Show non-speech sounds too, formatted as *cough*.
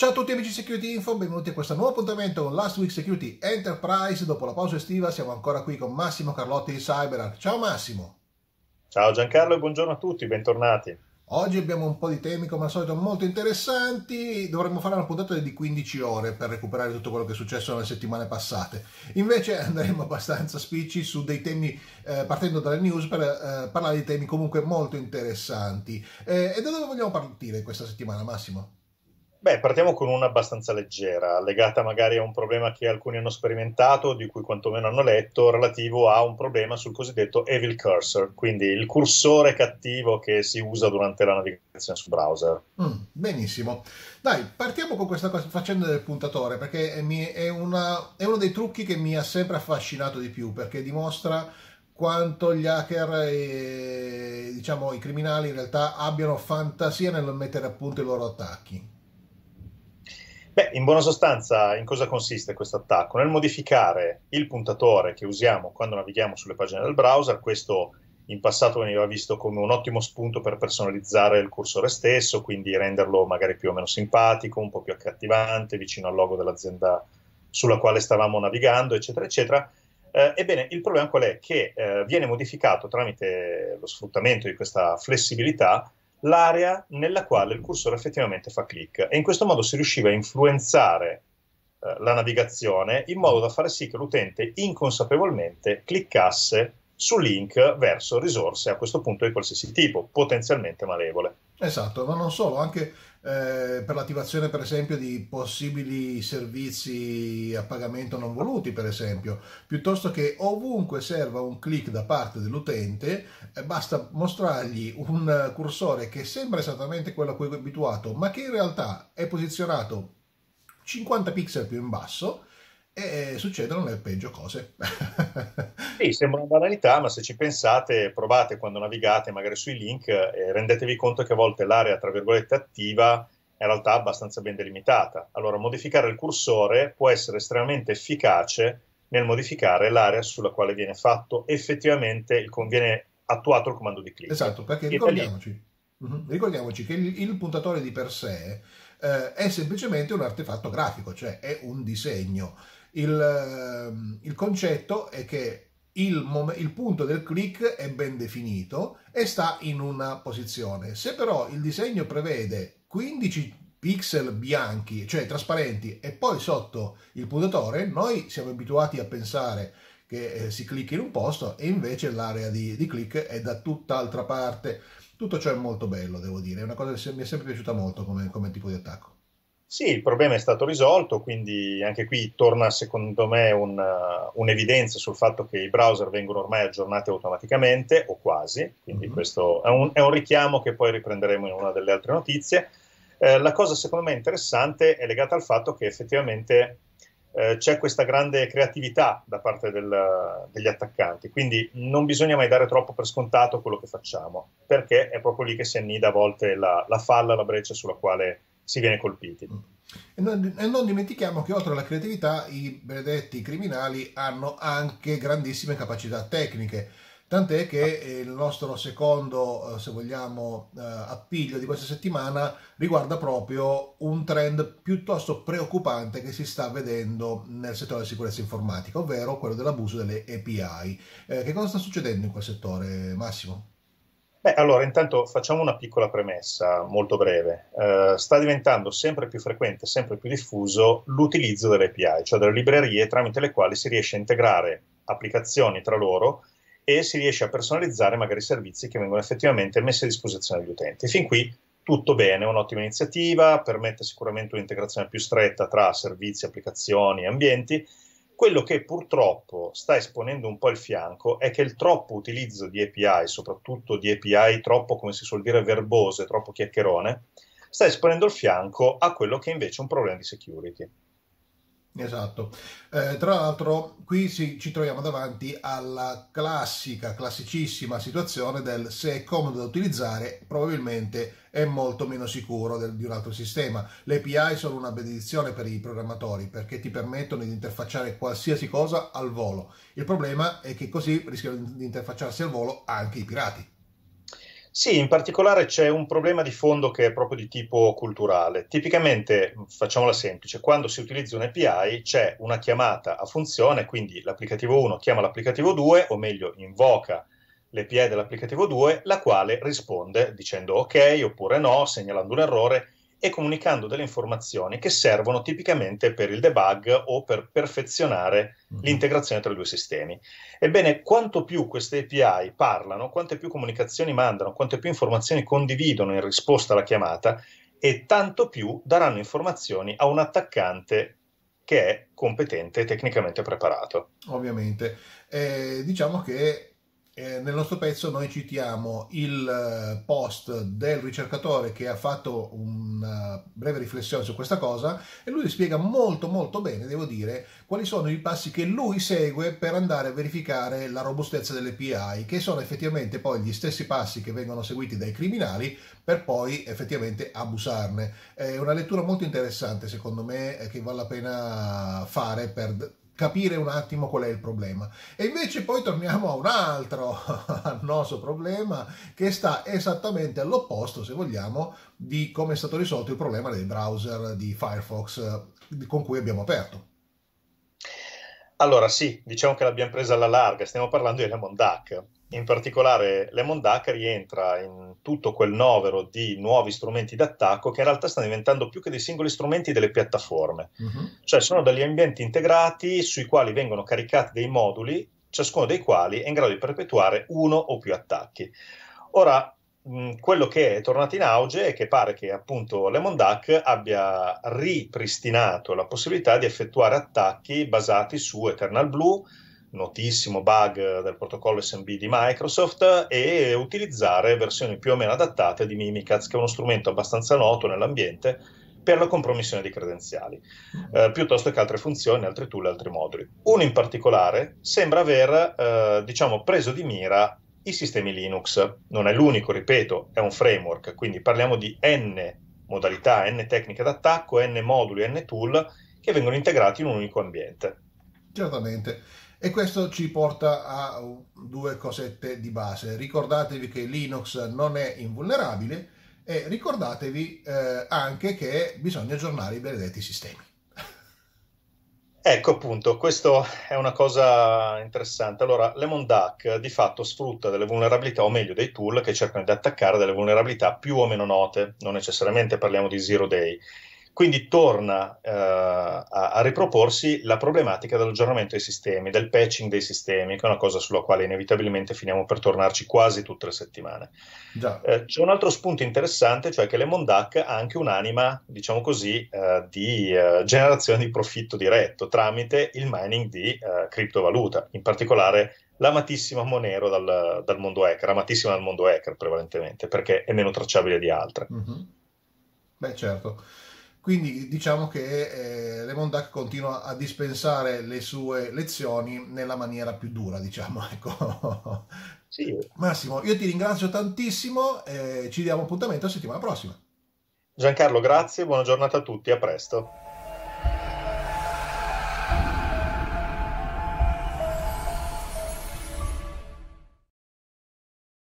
Ciao a tutti amici Security Info, benvenuti a questo nuovo appuntamento con Last Week Security Enterprise. Dopo la pausa estiva siamo ancora qui con Massimo Carlotti di CyberArk. Ciao Massimo. Ciao Giancarlo e buongiorno a tutti, bentornati. Oggi abbiamo un po' di temi come al solito molto interessanti, dovremmo fare una puntata di 15 ore per recuperare tutto quello che è successo nelle settimane passate. Invece andremo abbastanza spicci su dei temi, eh, partendo dalle news, per eh, parlare di temi comunque molto interessanti. Eh, e da dove vogliamo partire questa settimana Massimo? Beh, partiamo con una abbastanza leggera, legata magari a un problema che alcuni hanno sperimentato, di cui quantomeno hanno letto, relativo a un problema sul cosiddetto evil cursor, quindi il cursore cattivo che si usa durante la navigazione su browser. Mm, benissimo. Dai, partiamo con questa cosa, faccenda del puntatore, perché è, una, è uno dei trucchi che mi ha sempre affascinato di più, perché dimostra quanto gli hacker e diciamo, i criminali in realtà abbiano fantasia nel mettere a punto i loro attacchi. Beh, in buona sostanza, in cosa consiste questo attacco? Nel modificare il puntatore che usiamo quando navighiamo sulle pagine del browser, questo in passato veniva visto come un ottimo spunto per personalizzare il cursore stesso, quindi renderlo magari più o meno simpatico, un po' più accattivante, vicino al logo dell'azienda sulla quale stavamo navigando, eccetera, eccetera. Eh, ebbene, il problema qual è? Che eh, viene modificato tramite lo sfruttamento di questa flessibilità l'area nella quale il cursore effettivamente fa click. e in questo modo si riusciva a influenzare eh, la navigazione in modo da fare sì che l'utente inconsapevolmente cliccasse su link verso risorse a questo punto di qualsiasi tipo, potenzialmente malevole. Esatto, ma non solo, anche eh, per l'attivazione per esempio di possibili servizi a pagamento non voluti per esempio, piuttosto che ovunque serva un click da parte dell'utente, eh, basta mostrargli un cursore che sembra esattamente quello a cui è abituato, ma che in realtà è posizionato 50 pixel più in basso e eh, succedono nel peggio cose. *laughs* Sì, sembra una banalità, ma se ci pensate, provate quando navigate magari sui link eh, rendetevi conto che a volte l'area, tra virgolette, attiva è in realtà abbastanza ben delimitata. Allora, modificare il cursore può essere estremamente efficace nel modificare l'area sulla quale viene fatto effettivamente, il, viene attuato il comando di clic. Esatto, perché ricordiamoci, mhm, ricordiamoci che il, il puntatore di per sé eh, è semplicemente un artefatto grafico, cioè è un disegno. Il, ehm, il, concetto è che il, mom- il, punto del click è ben definito e sta in una posizione. Se però il disegno prevede 15 pixel bianchi, cioè trasparenti, e poi sotto il puntatore, noi siamo abituati a pensare che eh, si clicchi in un posto e invece l'area di, di click è da tutt'altra parte. Tutto ciò è molto bello, devo dire, è una cosa che mi è sempre piaciuta molto come, come tipo di attacco. Sì, il problema è stato risolto, quindi anche qui torna secondo me un, uh, un'evidenza sul fatto che i browser vengono ormai aggiornati automaticamente o quasi, quindi mm-hmm. questo è un, è un, richiamo che poi riprenderemo in una delle altre notizie. Eh, la cosa secondo me interessante è legata al fatto che effettivamente eh, c'è questa grande creatività da parte del, uh, degli attaccanti, quindi non bisogna mai dare troppo per scontato quello che facciamo, perché è proprio lì che si annida a volte la, la falla, la breccia sulla quale si viene colpiti. Mm. E non, e non, dimentichiamo che oltre alla creatività i benedetti criminali hanno anche grandissime capacità tecniche, tant'è che eh, il nostro secondo, eh, se vogliamo, eh, appiglio di questa settimana riguarda proprio un trend piuttosto preoccupante che si sta vedendo nel settore della sicurezza informatica, ovvero quello dell'abuso delle API. Eh, che cosa sta succedendo in quel settore, Massimo? Beh, allora intanto facciamo una piccola premessa molto breve. Uh, sta diventando sempre più frequente, sempre più diffuso l'utilizzo delle API, cioè delle librerie tramite le quali si riesce a integrare applicazioni tra loro e si riesce a personalizzare magari servizi che vengono effettivamente messi a disposizione degli utenti. Fin qui tutto bene, è un'ottima iniziativa, permette sicuramente un'integrazione più stretta tra servizi, applicazioni e ambienti quello che purtroppo sta esponendo un po' il fianco è che il troppo utilizzo di API, soprattutto di API troppo, come si suol dire, verbose, troppo chiacchierone, sta esponendo il fianco a quello che invece è un problema di security. Esatto, eh, tra l'altro qui si, ci troviamo davanti alla classica, classicissima situazione del se è comodo da utilizzare probabilmente è molto meno sicuro del, di un altro sistema. Le API sono una benedizione per i programmatori perché ti permettono di interfacciare qualsiasi cosa al volo. Il problema è che così rischiano di interfacciarsi al volo anche i pirati. Sì, in particolare c'è un problema di fondo che è proprio di tipo culturale. Tipicamente, facciamola semplice, quando si utilizza un API c'è una chiamata a funzione, quindi l'applicativo 1 chiama l'applicativo 2, o meglio invoca l'API dell'applicativo 2, la quale risponde dicendo ok oppure no, segnalando un errore e comunicando delle informazioni che servono tipicamente per il debug o per perfezionare mm. l'integrazione tra i due sistemi. Ebbene, quanto più queste API parlano, quante più comunicazioni mandano, quante più informazioni condividono in risposta alla chiamata, e tanto più daranno informazioni a un attaccante che è competente e tecnicamente preparato. Ovviamente, eh, diciamo che eh, nel nostro pezzo noi citiamo il eh, post del ricercatore che ha fatto una breve riflessione su questa cosa e lui spiega molto molto bene, devo dire, quali sono i passi che lui segue per andare a verificare la robustezza delle PI, che sono effettivamente poi gli stessi passi che vengono seguiti dai criminali per poi effettivamente abusarne. È una lettura molto interessante secondo me eh, che vale la pena fare per capire un attimo qual è il problema. E invece poi torniamo a un altro annoso *laughs* problema che sta esattamente all'opposto, se vogliamo, di come è stato risolto il problema del browser di Firefox eh, con cui abbiamo aperto. Allora sì, diciamo che l'abbiamo presa alla larga, stiamo parlando di Lemon Duck in particolare Lemon Duck rientra in tutto quel novero di nuovi strumenti d'attacco che in realtà stanno diventando più che dei singoli strumenti delle piattaforme, mm-hmm. cioè sono degli ambienti integrati sui quali vengono caricati dei moduli, ciascuno dei quali è in grado di perpetuare uno o più attacchi. Ora, mh, mm, quello che è tornato in auge è che pare che appunto Lemon Duck abbia ripristinato la possibilità di effettuare attacchi basati su Eternal Blue, notissimo bug del protocollo SMB di Microsoft e utilizzare versioni più o meno adattate di Mimikatz, che è uno strumento abbastanza noto nell'ambiente per la compromissione di credenziali, eh, piuttosto che altre funzioni, altri tool, altri moduli. Uno in particolare sembra aver, eh, diciamo, preso di mira i sistemi Linux. Non è l'unico, ripeto, è un framework, quindi parliamo di n modalità, n tecniche d'attacco, n moduli, n tool che vengono integrati in un unico ambiente. Certamente. E questo ci porta a due cosette di base. Ricordatevi che Linux non è invulnerabile e ricordatevi eh, anche che bisogna aggiornare i benedetti sistemi. Ecco appunto, questa è una cosa interessante. Allora, Lemon Duck eh, di fatto sfrutta delle vulnerabilità, o meglio dei tool che cercano di attaccare delle vulnerabilità più o meno note, non necessariamente parliamo di zero day, quindi torna eh, a, a, riproporsi la problematica dell'aggiornamento dei sistemi, del patching dei sistemi, che è una cosa sulla quale inevitabilmente finiamo per tornarci quasi tutte le settimane. Eh, c'è un altro spunto interessante, cioè che l'Emondac ha anche un'anima, diciamo così, eh, di eh, generazione di profitto diretto tramite il mining di eh, criptovaluta, in particolare l'amatissima Monero dal, dal, mondo hacker, amatissima dal mondo hacker prevalentemente, perché è meno tracciabile di altre. Mm-hmm. Beh, certo. Quindi diciamo che eh, Raymond Duck continua a dispensare le sue lezioni nella maniera più dura, diciamo, *laughs* ecco. Sì. Massimo, io ti ringrazio tantissimo e ci diamo appuntamento la settimana prossima. Giancarlo, grazie, buona giornata a tutti, a presto.